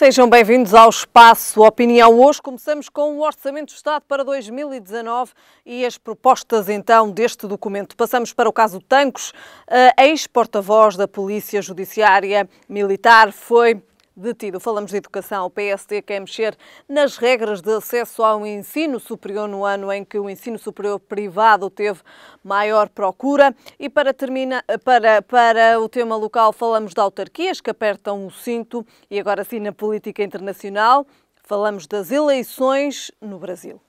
Sejam bem-vindos ao Espaço Opinião. Hoje começamos com o Orçamento do Estado para 2019 e as propostas então deste documento. Passamos para o caso Tancos, ex-porta-voz da Polícia Judiciária Militar, foi detido. Falamos de educação. O PSD quer mexer nas regras de acesso ao ensino superior no ano em que o ensino superior privado teve maior procura. E para, termina, para, para o tema local, falamos de autarquias que apertam o cinto e agora sim na política internacional. Falamos das eleições no Brasil.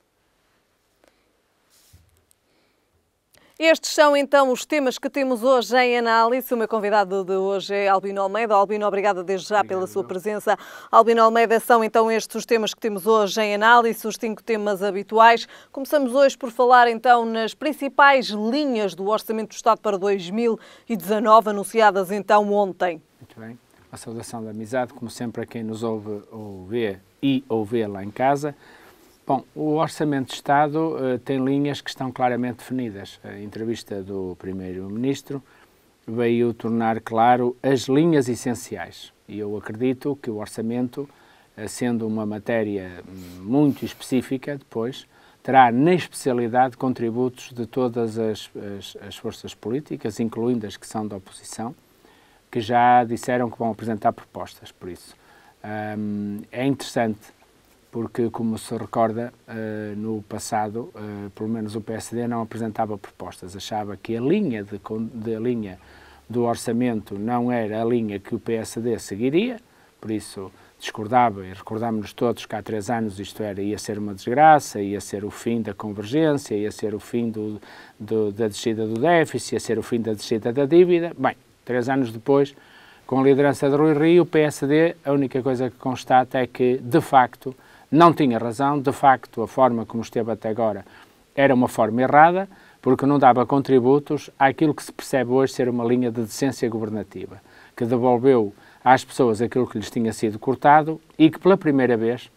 Estes são então os temas que temos hoje em análise. O meu convidado de hoje é Albino Almeida. Albino, obrigada desde já Obrigado. pela sua presença. Albino Almeida, são então estes os temas que temos hoje em análise, os cinco temas habituais. Começamos hoje por falar então nas principais linhas do Orçamento do Estado para 2019, anunciadas então ontem. Muito bem. A saudação da amizade, como sempre, a quem nos ouve ou vê e ou vê lá em casa. Bom, o Orçamento de Estado uh, tem linhas que estão claramente definidas. A entrevista do Primeiro-Ministro veio tornar claro as linhas essenciais. E eu acredito que o Orçamento, eh, sendo uma matéria hum, muito específica, depois terá na especialidade contributos de todas as, as, as forças políticas, incluindo as que são da oposição, que já disseram que vão apresentar propostas. Por isso, um, é interessante porque, como se recorda, eh, no passado, eh, pelo menos o PSD não apresentava propostas, achava que a linha, de, de a linha do orçamento não era a linha que o PSD seguiria, por isso discordava, e recordámos-nos todos que há três anos isto era, ia ser uma desgraça, ia ser o fim da convergência, ia ser o fim do, do, da descida do déficit, ia ser o fim da descida da dívida. Bem, três anos depois, com a liderança de Rui Rio, o PSD, a única coisa que constata é que, de facto, não tinha razão, de facto, a forma como esteve até agora era uma forma errada, porque não dava contributos àquilo que se percebe hoje ser uma linha de decência governativa, que devolveu às pessoas aquilo que lhes tinha sido cortado e que, pela primeira vez,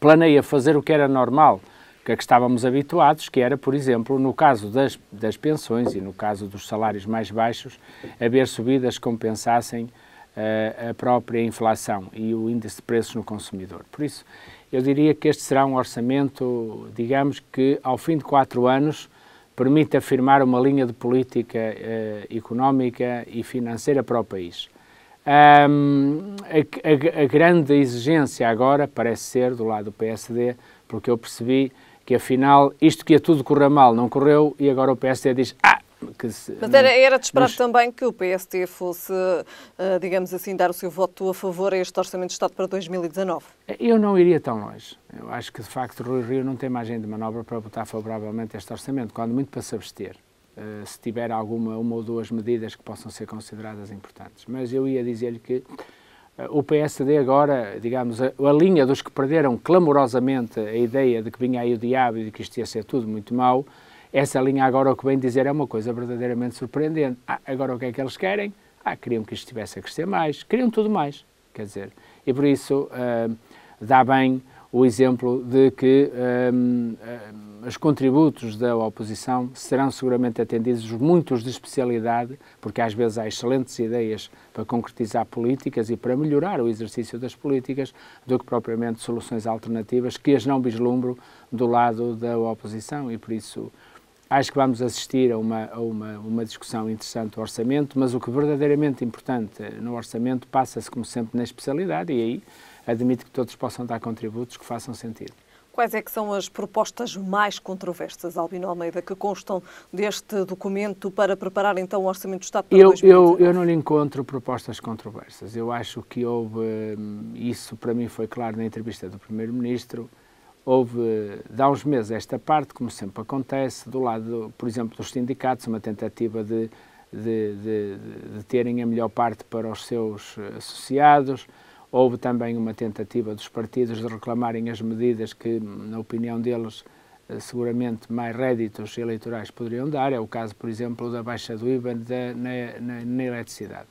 planeia fazer o que era normal, que a é que estávamos habituados, que era, por exemplo, no caso das, das pensões e no caso dos salários mais baixos, haver subidas que compensassem eh, a própria inflação e o índice de preços no consumidor. Por isso, eu diria que este será um orçamento, digamos que ao fim de quatro anos, permite afirmar uma linha de política eh, económica e financeira para o país. Um, a, a, a, grande exigência agora parece ser do lado do PSD, porque eu percebi que afinal isto que ia tudo correr mal não correu e agora o PSD diz ah, que se, Mas era, era de esperar nos... também que o PST fosse, eh, digamos assim, dar o seu voto a favor a este Orçamento de Estado para 2019? Eu não iria tão longe. Eu acho que, de facto, Rui Rio não tem margem de manobra para votar favoravelmente este Orçamento, quando muito para se abster. Uh, se tiver alguma, uma ou duas medidas que possam ser consideradas importantes. Mas eu ia dizer-lhe que eh, o PSD agora, digamos, a, a, linha dos que perderam clamorosamente a ideia de que vinha aí o diabo e de que isto ia ser tudo muito mau, essa linha agora, o que vem dizer, é uma coisa verdadeiramente surpreendente. Ah, agora o que é que eles querem? Ah, queriam que isto estivesse a crescer mais, queriam tudo mais, quer dizer. E por isso uh, dá bem o exemplo de que um, ah, ah, os contributos da oposição serão seguramente atendidos, muitos de especialidade, porque às vezes há excelentes ideias para concretizar políticas e para melhorar o exercício das políticas, do que propriamente soluções alternativas, que as não vislumbro do lado da oposição e por isso Acho que vamos assistir a uma, a uma, uma discussão interessante do orçamento, mas o que verdadeiramente é importante no orçamento passa-se, como sempre, na especialidade, e aí admito que todos possam dar contributos que façam sentido. Quais é que são as propostas mais controversas, Albino Almeida, que constam deste documento para preparar então o Orçamento do Estado para eu, 2019? Eu, eu não lhe encontro propostas controversas. Eu acho que houve, hum, isso para mim foi claro na entrevista do Primeiro-Ministro, Houve, de há uns meses, esta parte, como sempre acontece, do lado, por exemplo, dos sindicatos, uma tentativa de, de, de, de terem a melhor parte para os seus eh, associados. Houve também uma tentativa dos partidos de reclamarem as medidas que, na opinião deles, eh, seguramente mais réditos eleitorais poderiam dar. É o caso, por exemplo, da baixa do IVA na, na, na eletricidade.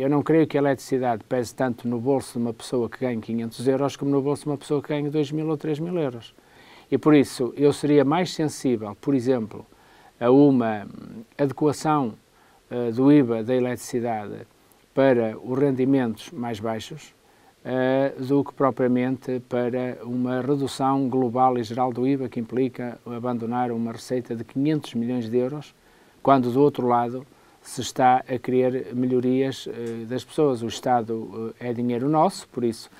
Eu não creio que a eletricidade pese tanto no bolso de uma pessoa que ganha 500 euros como no bolso de uma pessoa que ganha 2 mil ou 3 mil euros. E por isso eu seria mais sensível, por exemplo, a uma adequação uh, do IVA da eletricidade para os rendimentos mais baixos uh, do que propriamente para uma redução global e geral do IVA que implica abandonar uma receita de 500 milhões de euros, quando do outro lado se está a querer melhorias eh, das pessoas. O Estado eh, é dinheiro nosso, por isso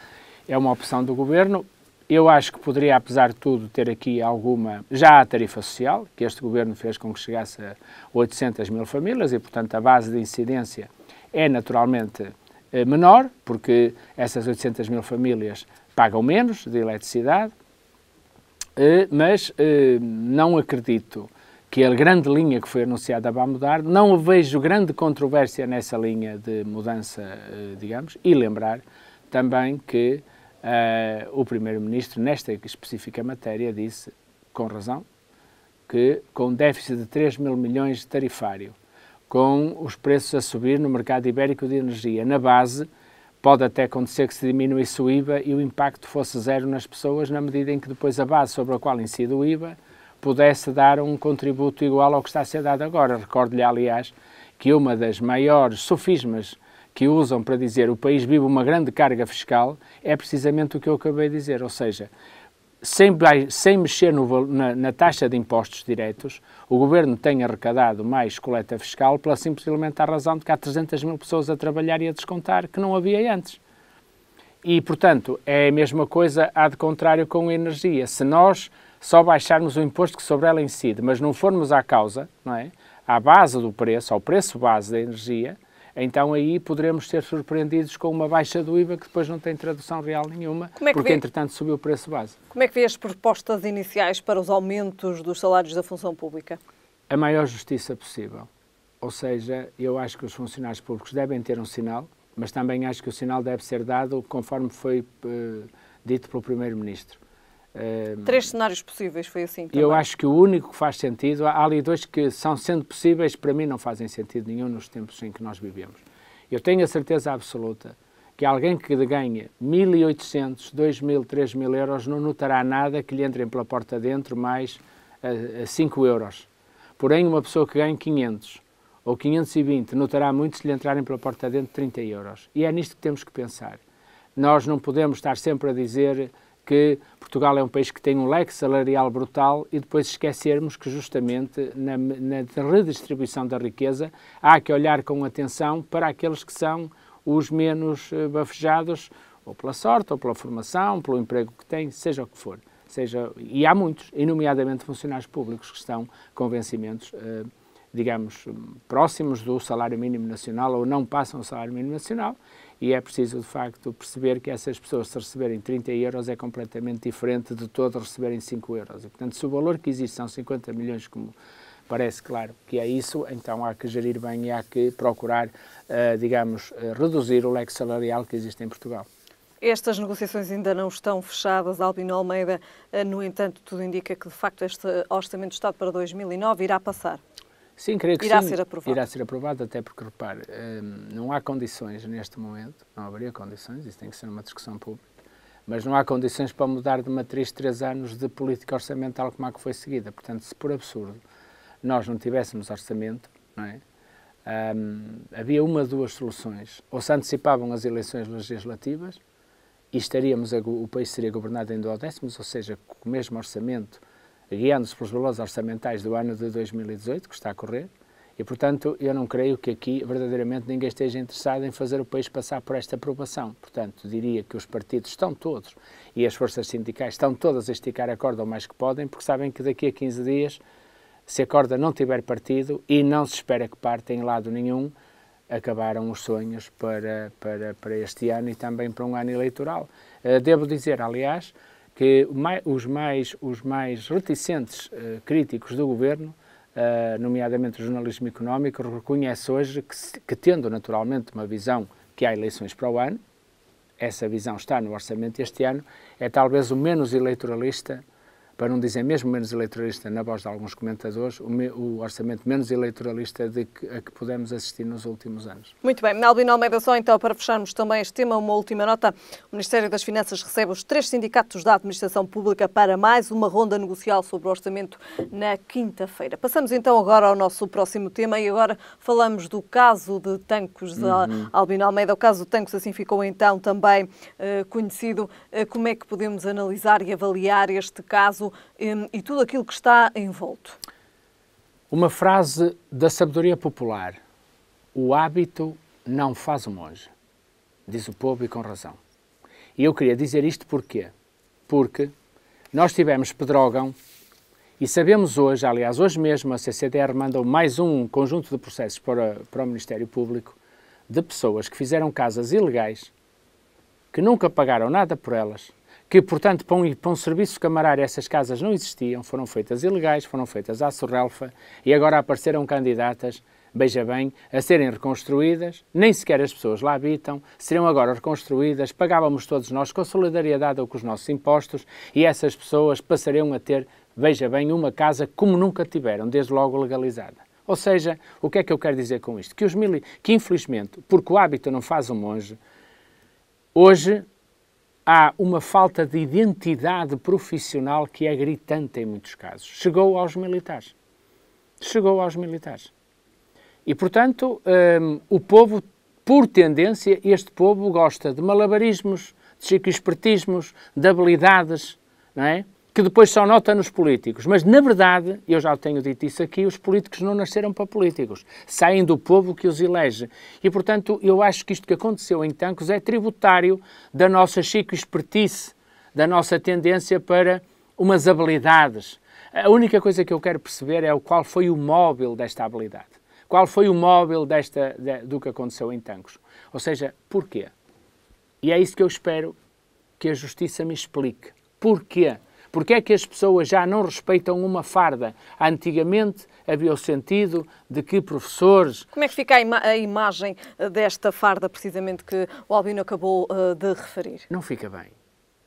é uma opção do governo. Eu acho que poderia, apesar de tudo, ter aqui alguma. Já a tarifa social, que este governo fez com que chegasse a 800 mil famílias e, portanto, a base de incidência é naturalmente eh, menor, porque essas 800 mil famílias pagam menos de eletricidade, mas não acredito que a grande linha que foi anunciada vai mudar. Não vejo grande controvérsia nessa linha de mudança, eh, digamos, e lembrar também que uh, o Primeiro-Ministro, nesta específica matéria, disse, com razão, que com déficit de 3 mil milhões de tarifário, com os preços a subir no mercado ibérico de energia, na base, pode até acontecer que se diminuísse o IVA e o impacto fosse zero nas pessoas, na medida em que depois a base sobre a qual incide o IVA pudesse dar um contributo igual ao que está a ser dado agora. Recordo-lhe, aliás, que uma das maiores sofismas que usam para dizer o país vive uma grande carga fiscal é precisamente o que eu acabei de dizer, ou seja, sem, sem mexer no, na, na, taxa de impostos diretos, o governo tem arrecadado mais coleta fiscal pela simplesmente razão de que há 300 mil pessoas a trabalhar e a descontar que não havia antes. E, portanto, é a mesma coisa, há de contrário com a energia. Se nós só baixarmos o imposto que sobre ela incide, mas não formos à causa, não é? à base do preço, ao preço base da energia, então aí poderemos ser surpreendidos com uma baixa do IVA que depois não tem tradução real nenhuma, é porque vê? entretanto subiu o preço base. Como é que vê as propostas iniciais para os aumentos dos salários da função pública? A maior justiça possível. Ou seja, eu acho que os funcionários públicos devem ter um sinal, mas também acho que o sinal deve ser dado conforme foi uh, dito pelo Primeiro-Ministro Ehm, três cenários possíveis, foi assim também. Eu acho que o único que faz sentido, há ali dois que são sendo possíveis, para mim não fazem sentido nenhum nos tempos em que nós vivemos. Eu tenho a certeza absoluta que alguém que ganha 1.800, 2.000, 3.000 euros não notará nada que lhe entrem pela porta dentro mais a, a 5 euros. Porém, uma pessoa que ganha 500 ou 520 notará muito se lhe entrarem pela porta dentro 30 euros. E é nisto que temos que pensar. Nós não podemos estar sempre a dizer que Portugal é um país que tem um leque salarial brutal e depois esquecermos que justamente na, na redistribuição da riqueza há que olhar com atenção para aqueles que são os menos eh, bafejados, ou pela sorte, ou pela formação, pelo emprego que têm, seja o que for. Seja, e há muitos, e nomeadamente funcionários públicos, que estão com vencimentos, eh, digamos, próximos do salário mínimo nacional ou não passam o salário mínimo nacional e é preciso, de facto, perceber que essas pessoas, se receberem 30 euros, é completamente diferente de todos receberem 5 euros. E, portanto, se o valor que existe são 50 milhões, como parece claro que é isso, então há que gerir bem e há que procurar, uh, digamos, uh, reduzir o leque salarial que existe em Portugal. Estas negociações ainda não estão fechadas, Albino Almeida. Eh, no entanto, tudo indica que, de facto, este Orçamento de Estado para 2009 irá passar. Sim, creio que irá sim. ser aprovado. Irá ser aprovado, até porque, repare, hum, não há condições neste momento, não haveria condições, isso tem que ser uma discussão pública, mas não há condições para mudar de matriz três anos de política orçamental como a que foi seguida. Portanto, se por absurdo nós não tivéssemos orçamento, não é? Um, havia uma duas soluções. Ou se antecipavam as eleições legislativas e estaríamos, a, o país seria governado em duodécimos, ou seja, com o mesmo orçamento guiando-se pelos valores orçamentais do ano de 2018, que está a correr, e, portanto, eu não creio que aqui verdadeiramente ninguém esteja interessado em fazer o país passar por esta aprovação. Portanto, diria que os partidos estão todos e as forças sindicais estão todas a esticar a corda o mais que podem, porque sabem que daqui a 15 dias, se a corda não tiver partido e não se espera que parte em lado nenhum, acabaram os sonhos para, para, para este ano e também para um ano eleitoral. Eh, devo dizer, aliás, que os mais, os mais reticentes uh, críticos do governo, uh, nomeadamente o jornalismo económico, reconhece hoje que, que, tendo naturalmente uma visão que há eleições para o ano, essa visão está no orçamento este ano, é talvez o menos eleitoralista para não dizer mesmo menos eleitoralista, na voz de alguns comentadores, o, me, o orçamento menos eleitoralista de que, a que pudemos assistir nos últimos anos. Muito bem. Albino Almeida, só então para fecharmos também este tema, uma última nota. O Ministério das Finanças recebe os três sindicatos da administração pública para mais uma ronda negocial sobre o orçamento na quinta-feira. Passamos então agora ao nosso próximo tema e agora falamos do caso de Tancos uhum. Albino Almeida. O caso de Tancos assim ficou então também uh, conhecido. Uh, como é que podemos analisar e avaliar este caso? e tudo aquilo que está envolto? Uma frase da sabedoria popular: O hábito não faz o monge, diz o povo e com razão. E eu queria dizer isto porquê? Porque nós tivemos Pedrógão e sabemos hoje, aliás, hoje mesmo, a CCDR mandou mais um conjunto de processos para, para o Ministério Público de pessoas que fizeram casas ilegais, que nunca pagaram nada por elas que, portanto, para um, para um serviço camarário essas casas não existiam, foram feitas ilegais, foram feitas à surrelfa e agora apareceram candidatas, veja bem, a serem reconstruídas, nem sequer as pessoas lá habitam, seriam agora reconstruídas, pagávamos todos nós com solidariedade ou com os nossos impostos e essas pessoas passariam a ter, veja bem, uma casa como nunca tiveram, desde logo legalizada. Ou seja, o que é que eu quero dizer com isto? Que, os que infelizmente, porque o hábito não faz um monge, hoje há uma falta de identidade profissional que é gritante em muitos casos. Chegou aos militares. Chegou aos militares. E, portanto, um, o povo, por tendência, este povo gosta de malabarismos, de chico de habilidades, não é? que depois só nota nos políticos. Mas, na verdade, eu já tenho dito isso aqui, os políticos não nasceram para políticos, saem do povo que os elege. E, portanto, eu acho que isto que aconteceu em Tancos é tributário da nossa chico expertise, da nossa tendência para umas habilidades. A única coisa que eu quero perceber é o qual foi o móvel desta habilidade. Qual foi o móvel desta, de, do que aconteceu em Tancos? Ou seja, porquê? E é isso que eu espero que a Justiça me explique. Porquê? Porque é que as pessoas já não respeitam uma farda? Antigamente havia o sentido de que professores. Como é que fica a, ima a imagem eh, desta farda, precisamente, que o Albino acabou uh, de referir? Não fica bem.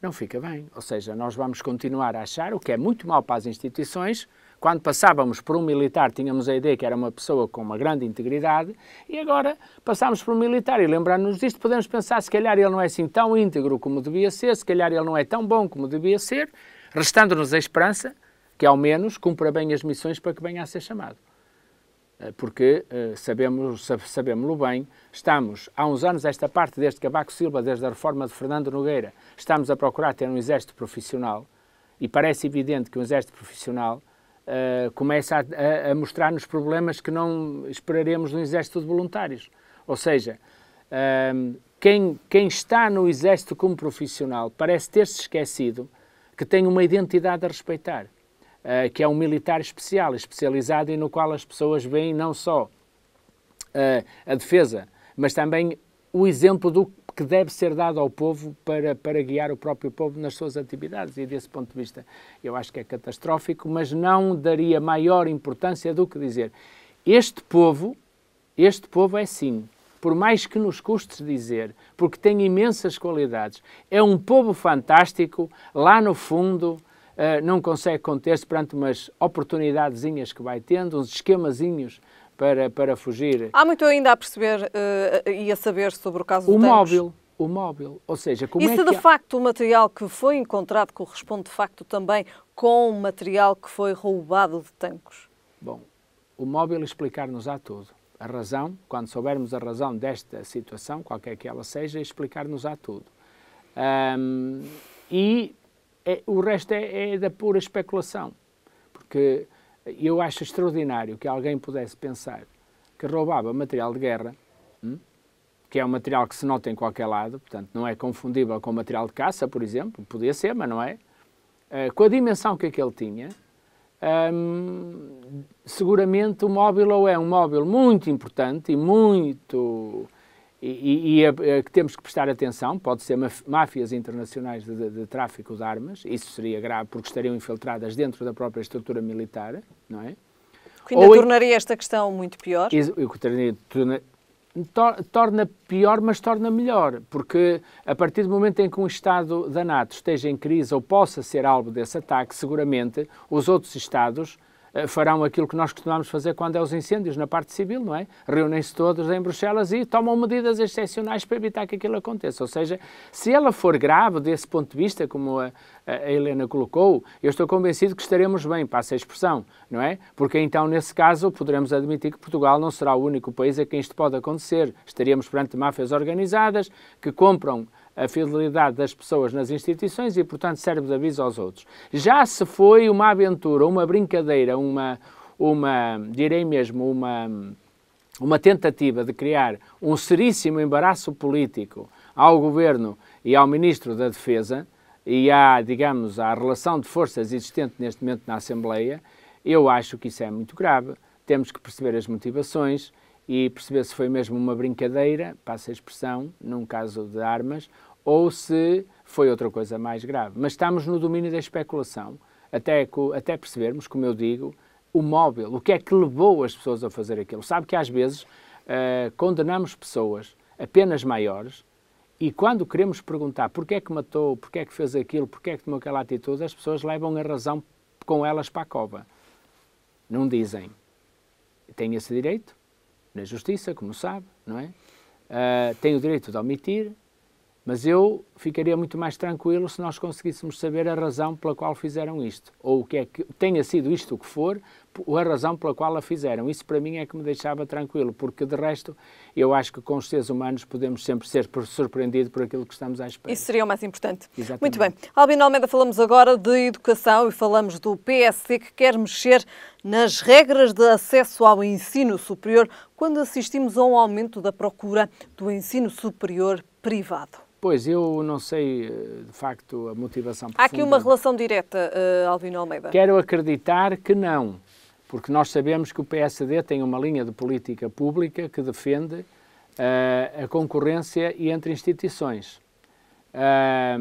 Não fica bem. Ou seja, nós vamos continuar a achar, o que é muito mal para as instituições, quando passávamos por um militar, tínhamos a ideia que era uma pessoa com uma grande integridade, e agora passámos por um militar e lembrando-nos disto, podemos pensar se calhar ele não é assim tão íntegro como devia ser, se calhar ele não é tão bom como devia ser, Restando-nos a esperança que, ao menos, cumpra bem as missões para que venha a ser chamado. Eh, porque eh, sabemos, sabemos bem, estamos, há uns anos, esta parte, desde Cabaco Silva, desde a reforma de Fernando Nogueira, estamos a procurar ter um exército profissional e parece evidente que um exército profissional uh, começa a, a, mostrar-nos problemas que não esperaremos no exército de voluntários. Ou seja, uh, quem, quem está no exército como profissional parece ter-se esquecido que tem uma identidade a respeitar, uh, que é um militar especial, especializado e no qual as pessoas veem não só uh, a defesa, mas também o exemplo do que deve ser dado ao povo para, para guiar o próprio povo nas suas atividades. E desse ponto de vista, eu acho que é catastrófico, mas não daria maior importância do que dizer. Este povo, este povo é sim por mais que nos custe dizer, porque tem imensas qualidades. É um povo fantástico, lá no fundo, uh, não consegue conter-se perante umas oportunidadezinhas que vai tendo, uns esquemazinhos para, para fugir. Há muito ainda a perceber uh, e a saber sobre o caso o do O móvel o móvel, ou seja, como e é se é que de há... facto o material que foi encontrado corresponde de facto também com o material que foi roubado de Tancos? Bom, o móvel explicar-nos á tudo a razão, quando soubermos a razão desta situação, qualquer que ela seja, explicar-nos a tudo. Um, e é, o resto é, é, da pura especulação, porque eu acho extraordinário que alguém pudesse pensar que roubava material de guerra, hum, que é um material que se nota em qualquer lado, portanto não é confundível com material de caça, por exemplo, podia ser, mas não é, uh, com a dimensão que aquele tinha, seguramente o móvel ou é um móvel muito importante e muito e, e a, a que temos que prestar atenção, pode ser máfias internacionais de, de, de, tráfico de armas, isso seria grave porque estariam infiltradas dentro da própria estrutura militar, não é? Que ainda ou tornaria esta questão muito pior. tornaria, torna pior, mas torna melhor, porque a partir do momento em que um Estado da NATO esteja em crise ou possa ser alvo desse ataque, seguramente os outros Estados eh, farão aquilo que nós costumamos fazer quando é os incêndios, na parte civil, não é? Reúnem-se todos em Bruxelas e tomam medidas excepcionais para evitar que aquilo aconteça. Ou seja, se ela for grave desse ponto de vista, como a, a Helena colocou, eu estou convencido que estaremos bem, passa a expressão, não é? Porque então, nesse caso, poderemos admitir que Portugal não será o único país a quem isto pode acontecer. Estaríamos perante máfias organizadas que compram a fidelidade das pessoas nas instituições e, portanto, serve de aviso aos outros. Já se foi uma aventura, uma brincadeira, uma, uma direi mesmo, uma, uma tentativa de criar um seríssimo embaraço político ao governo e ao ministro da Defesa e à, digamos, à relação de forças existente neste momento na Assembleia, eu acho que isso é muito grave. Temos que perceber as motivações, e perceber se foi mesmo uma brincadeira, passa a expressão, num caso de armas, ou se foi outra coisa mais grave. Mas estamos no domínio da especulação, até, até percebermos, como eu digo, o móvel, o que é que levou as pessoas a fazer aquilo. Sabe que às vezes uh, condenamos pessoas apenas maiores e quando queremos perguntar porquê é que matou, porquê é que fez aquilo, porquê é que tomou aquela atitude, as pessoas levam a razão com elas para a cova. Não dizem. Têm esse direito, na justiça, como sabe, não é? Uh, tem o direito de omitir, mas eu ficaria muito mais tranquilo se nós conseguíssemos saber a razão pela qual fizeram isto, ou o que é que tenha sido isto o que for, ou a razão pela qual a fizeram. Isso para mim é que me deixava tranquilo, porque de resto eu acho que com os seres humanos podemos sempre ser surpreendidos por aquilo que estamos à espera. Isso seria o mais importante. Exatamente. Muito bem. Albino Almeida, falamos agora de educação e falamos do PSC que quer mexer nas regras de acesso ao ensino superior quando assistimos a um aumento da procura do ensino superior privado. Pois, eu não sei eh, de facto a motivação profunda. Há aqui uma relação direta, uh, Alvino Almeida? Quero acreditar que não, porque nós sabemos que o PSD tem uma linha de política pública que defende uh, a concorrência entre instituições. Uh,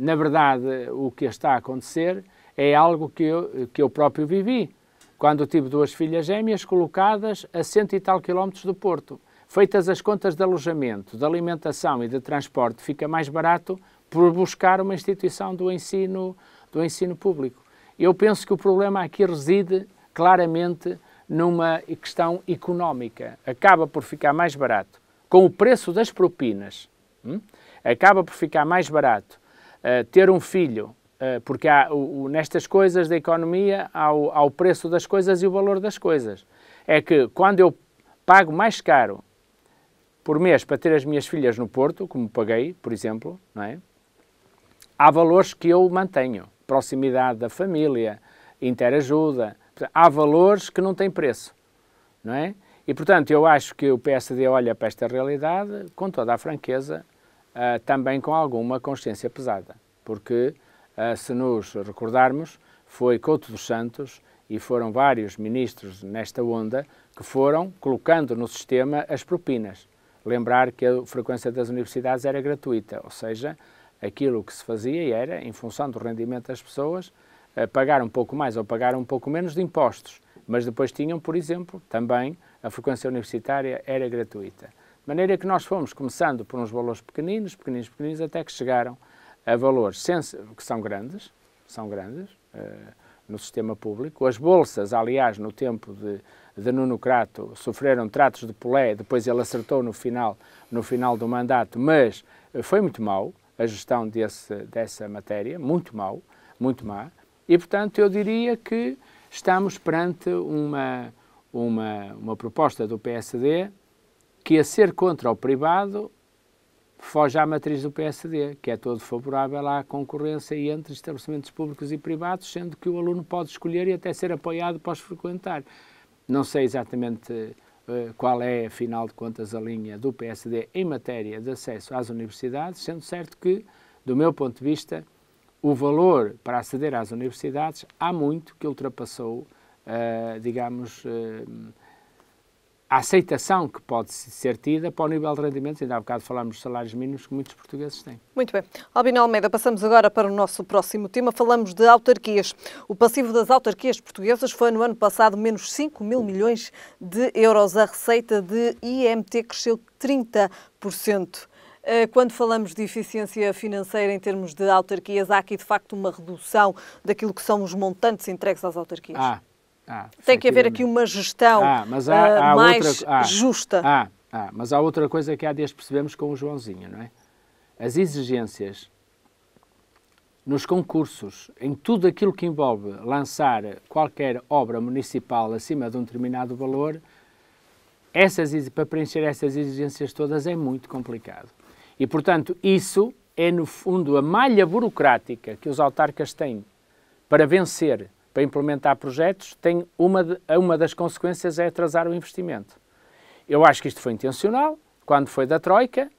na verdade, o que está a acontecer é algo que eu, que eu próprio vivi, quando tive duas filhas gêmeas colocadas a cento e tal quilómetros do Porto Feitas as contas de alojamento, de alimentação e de transporte, fica mais barato por buscar uma instituição do ensino, do ensino público. Eu penso que o problema aqui reside claramente numa questão económica. Acaba por ficar mais barato com o preço das propinas. Hum? Acaba por ficar mais barato uh, ter um filho, uh, porque há, o, o, nestas coisas da economia há o, há o preço das coisas e o valor das coisas. É que quando eu pago mais caro por mês para ter as minhas filhas no Porto, como paguei, por exemplo, não é? há valores que eu mantenho. Proximidade da família, interajuda. Há valores que não têm preço, não é? E, portanto, eu acho que o PSD olha para esta realidade com toda a franqueza, uh, também com alguma consciência pesada. Porque, uh, se nos recordarmos, foi Couto dos Santos e foram vários ministros nesta onda que foram colocando no sistema as propinas lembrar que a frequência das universidades era gratuita, ou seja, aquilo que se fazia era, em função do rendimento das pessoas, eh, pagar um pouco mais ou pagar um pouco menos de impostos, mas depois tinham, por exemplo, também a frequência universitária era gratuita. De maneira que nós fomos começando por uns valores pequeninos, pequeninos, pequeninos, até que chegaram a valores que são grandes, são grandes, eh, no sistema público. As bolsas, aliás, no tempo de, de Nuno Crato, sofreram tratos de polé, depois ele acertou no final, no final do mandato, mas eh, foi muito mau a gestão desse, dessa matéria, muito mau, muito má, e portanto eu diria que estamos perante uma, uma, uma proposta do PSD que a ser contra o privado foge à matriz do PSD, que é todo favorável à concorrência entre estabelecimentos públicos e privados, sendo que o aluno pode escolher e até ser apoiado para os frequentar. Não sei exatamente uh, qual é, afinal de contas, a linha do PSD em matéria de acesso às universidades, sendo certo que, do meu ponto de vista, o valor para aceder às universidades há muito que ultrapassou, uh, digamos, uh, a aceitação que pode ser tida para o nível de rendimentos, ainda há bocado falámos dos salários mínimos que muitos portugueses têm. Muito bem. Albino Almeida, passamos agora para o nosso próximo tema. Falamos de autarquias. O passivo das autarquias portuguesas foi no ano passado menos 5 mil milhões de euros. A receita de IMT cresceu 30%. Eh, quando falamos de eficiência financeira em termos de autarquias, há aqui de facto uma redução daquilo que são os montantes entregues às autarquias? Ah. Ah, Tem que haver aqui uma gestão ah, há uh, mais outra, ah, justa. Ah, mas há outra coisa que há dias percebemos com o Joãozinho, não é? As exigências nos concursos, em tudo aquilo que envolve lançar qualquer obra municipal acima de um determinado valor, essas, para preencher essas exigências todas é muito complicado. E, portanto, isso é, no fundo, a malha burocrática que os autarcas têm para vencer para implementar projetos, tem uma, de, uma das consequências é atrasar o investimento. Eu acho que isto foi intencional, quando foi da Troika,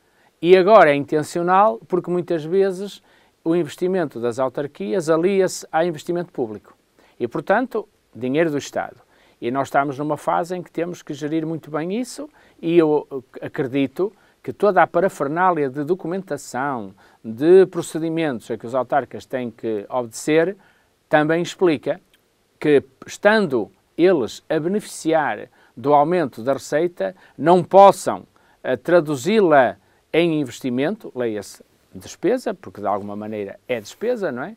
e agora é intencional porque muitas vezes o investimento das autarquias alia-se a investimento público. E, portanto, dinheiro do Estado. E nós estamos numa fase em que temos que gerir muito bem isso, e eu uh, acredito que toda a parafernália de documentação, de procedimentos a que os autarcas têm que obedecer, também explica que, estando eles a beneficiar do aumento da receita, não possam eh, traduzi-la em investimento, leia-se despesa, porque de alguma maneira é despesa, não é? Um,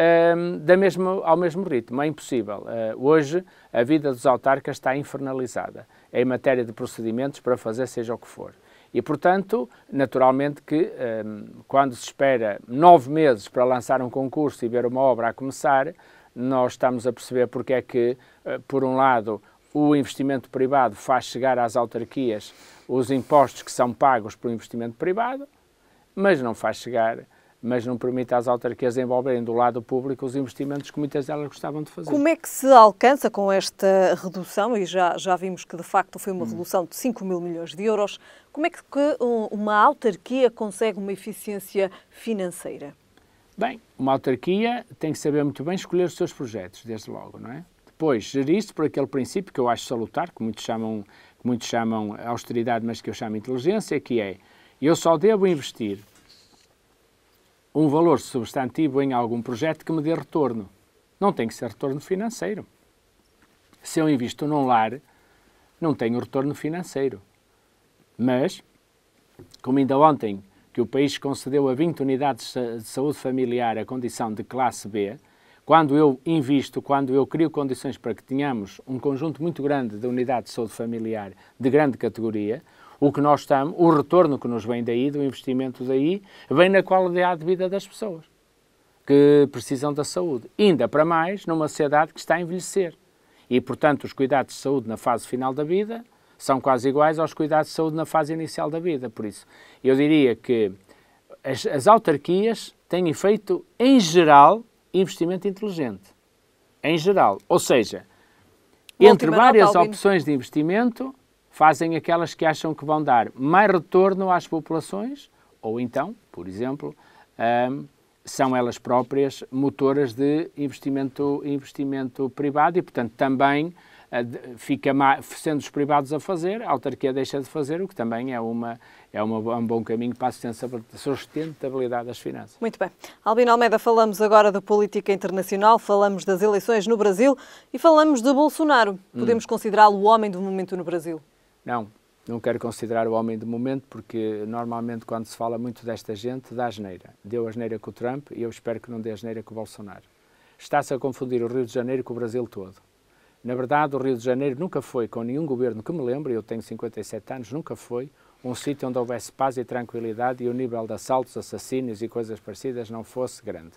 ehm, da mesma, ao mesmo ritmo, é impossível. Uh, hoje a vida dos autarcas está infernalizada em matéria de procedimentos para fazer seja o que for. E, portanto, naturalmente que ehm, quando se espera nove meses para lançar um concurso e ver uma obra a começar, nós estamos a perceber porque é que, eh, por um lado, o investimento privado faz chegar às autarquias os impostos que são pagos pelo investimento privado, mas não faz chegar mas não permite às autarquias envolverem do lado público os investimentos que muitas delas gostavam de fazer. Como é que se alcança com esta redução, e já, já vimos que de facto foi uma hum. redução de 5 mil milhões de euros, como é que uma autarquia consegue uma eficiência financeira? Bem, uma autarquia tem que saber muito bem escolher os seus projetos, desde logo, não é? Depois, gerir-se por aquele princípio que eu acho salutar, que muitos chamam, que muitos chamam austeridade, mas que eu chamo inteligência, que é eu só devo investir um valor substantivo em algum projeto que me dê retorno. Não tem que ser retorno financeiro. Se eu invisto num lar, não tenho retorno financeiro. Mas, como ainda ontem que o país concedeu a 20 unidades de saúde familiar a condição de classe B, quando eu invisto, quando eu crio condições para que tenhamos um conjunto muito grande de unidades de saúde familiar de grande categoria, o que nós estamos, o retorno que nos vem daí, do investimento daí, vem na qualidade de vida das pessoas que precisam da saúde. Ainda para mais numa sociedade que está a envelhecer. E, portanto, os cuidados de saúde na fase final da vida são quase iguais aos cuidados de saúde na fase inicial da vida. Por isso, eu diria que as, as autarquias têm feito, em geral, investimento inteligente. Em geral. Ou seja, Última entre várias nota, opções de investimento, fazem aquelas que acham que vão dar mais retorno às populações, ou então, por exemplo, um, são elas próprias motoras de investimento, investimento privado e, portanto, também eh, fica mais, sendo os privados a fazer, a autarquia deixa de fazer, o que também é, uma, é uma, é um bom caminho para a sustentabilidade das finanças. Muito bem. Albino Almeida, falamos agora da política internacional, falamos das eleições no Brasil e falamos de Bolsonaro. Hum. Podemos hum. considerá-lo o homem do momento no Brasil? Não, não quero considerar o homem de momento, porque normalmente quando se fala muito desta gente, dá asneira. Deu asneira com o Trump e eu espero que não dê asneira com o Bolsonaro. Está-se a confundir o Rio de Janeiro com o Brasil todo. Na verdade, o Rio de Janeiro nunca foi, com nenhum governo que me lembre, eu tenho 57 anos, nunca foi um sítio onde houvesse paz e tranquilidade e o nível de assaltos, assassínios e coisas parecidas não fosse grande.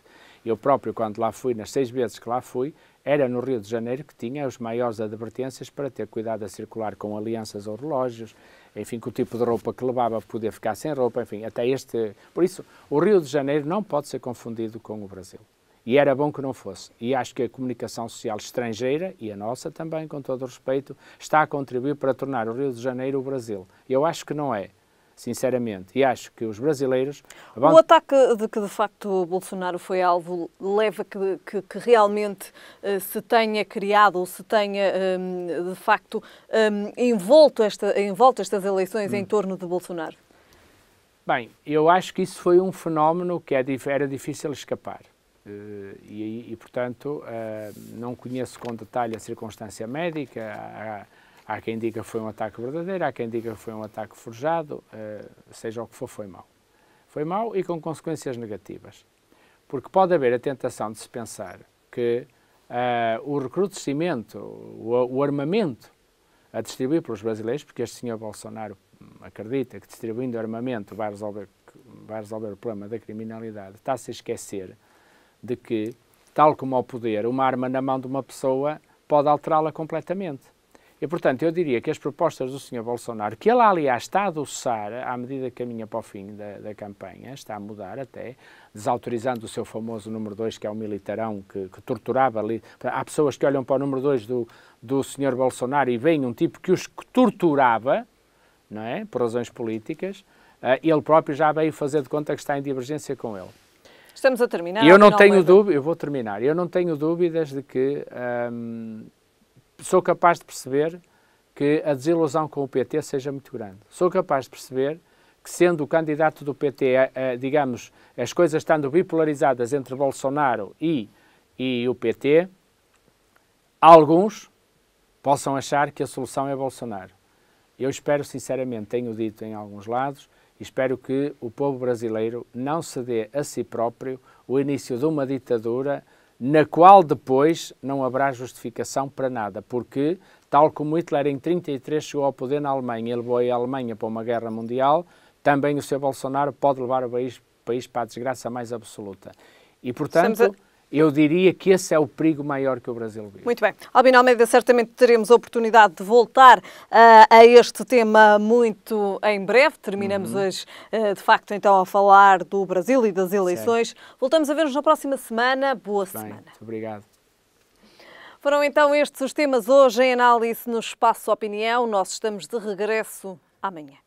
Eu próprio, quando lá fui, nas seis vezes que lá fui, era no Rio de Janeiro que tinha as maiores advertências para ter cuidado a circular com alianças ou relógios, enfim, com o tipo de roupa que levava, poder ficar sem roupa, enfim, até este... Por isso, o Rio de Janeiro não pode ser confundido com o Brasil. E era bom que não fosse. E acho que a comunicação social estrangeira, e a nossa também, com todo o respeito, está a contribuir para tornar o Rio de Janeiro o Brasil. Eu acho que não é sinceramente. E acho que os brasileiros. O ataque de que de facto Bolsonaro foi alvo leva que, que, que realmente uh, se tenha criado ou se tenha um, ehm, de facto um, ehm, envolto, esta, envolto estas eleições hum. em torno de Bolsonaro? Bem, eu acho que isso foi um fenómeno que é era difícil escapar. Uh, e, e, portanto, uh, não conheço com detalhe a circunstância médica, a Há quem diga que foi um ataque verdadeiro, há quem diga que foi um ataque forjado, eh, seja o que for, foi mau. Foi mau e com consequências negativas. Porque pode haver a tentação de se pensar que uh, o recrudescimento, o, o, armamento a distribuir pelos brasileiros, porque este senhor Bolsonaro hum, acredita que distribuindo armamento vai resolver, vai resolver o problema da criminalidade, está-se a esquecer de que, tal como ao poder, uma arma na mão de uma pessoa pode alterá-la completamente. E, portanto, eu diria que as propostas do Sr. Bolsonaro, que ele, aliás, está a adoçar à medida que caminha para o fim da, da campanha, está a mudar até, desautorizando o seu famoso número 2, que é o militarão que, que, torturava ali. Há pessoas que olham para o número 2 do, do Sr. Bolsonaro e veem um tipo que os torturava, não é? Por razões políticas. Eh, ele próprio já veio fazer de conta que está em divergência com ele. Estamos a terminar. E eu não tenho dúvida, eu vou terminar. Eu não tenho dúvidas de que. Ehm, sou capaz de perceber que a desilusão com o PT seja muito grande. Sou capaz de perceber que, sendo o candidato do PT, eh, eh, digamos, as coisas estando bipolarizadas entre Bolsonaro e, e o PT, alguns possam achar que a solução é Bolsonaro. Eu espero, sinceramente, tenho dito em alguns lados, espero que o povo brasileiro não se dê a si próprio o início de uma ditadura na qual depois não haverá justificação para nada, porque, tal como Hitler em 1933 chegou ao poder na Alemanha e levou a Alemanha para uma guerra mundial, também o seu Bolsonaro pode levar o país, país para a desgraça mais absoluta. E, portanto, Estamos eu diria que esse é o perigo maior que o Brasil vive. Muito bem. Albino Almeida, certamente teremos a oportunidade de voltar uh, a este tema muito em breve. Terminamos uhum. hoje, uh, de facto, então, a falar do Brasil e das eleições. Certo. Voltamos a ver-nos na próxima semana. Boa bem, semana. Muito obrigado. Foram então estes os temas hoje em análise no Espaço Opinião. Nós estamos de regresso amanhã.